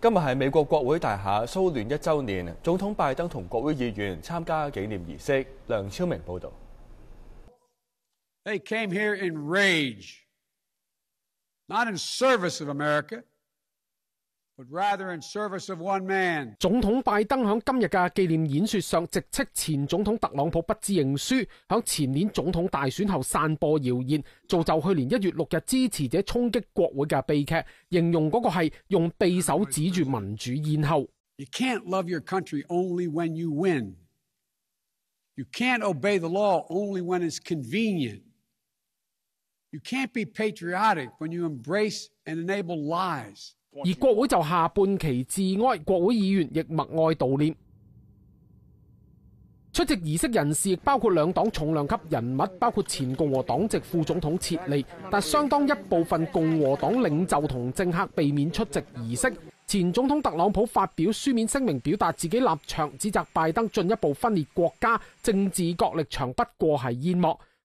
今日係美國國會大廈蘇聯一周年，總統拜登同國會議員參加紀念儀式。梁超明報導。总统拜登喺今日嘅纪念演说上，直斥前总统特朗普不知认输，喺前年总统大选后散播谣言，造就去年一月六日支持者冲击国会嘅悲剧，形容嗰个系用匕首指住民主，lies. 而国会就下半旗致哀，国会议员亦默哀悼念。出席仪式人士亦包括两党重量级人物，包括前共和党籍副总统切利，但相当一部分共和党领袖同政客避免出席仪式。前总统特朗普发表书面声明，表达自己立场，指责拜登进一步分裂国家政治角力场，不过系淹幕。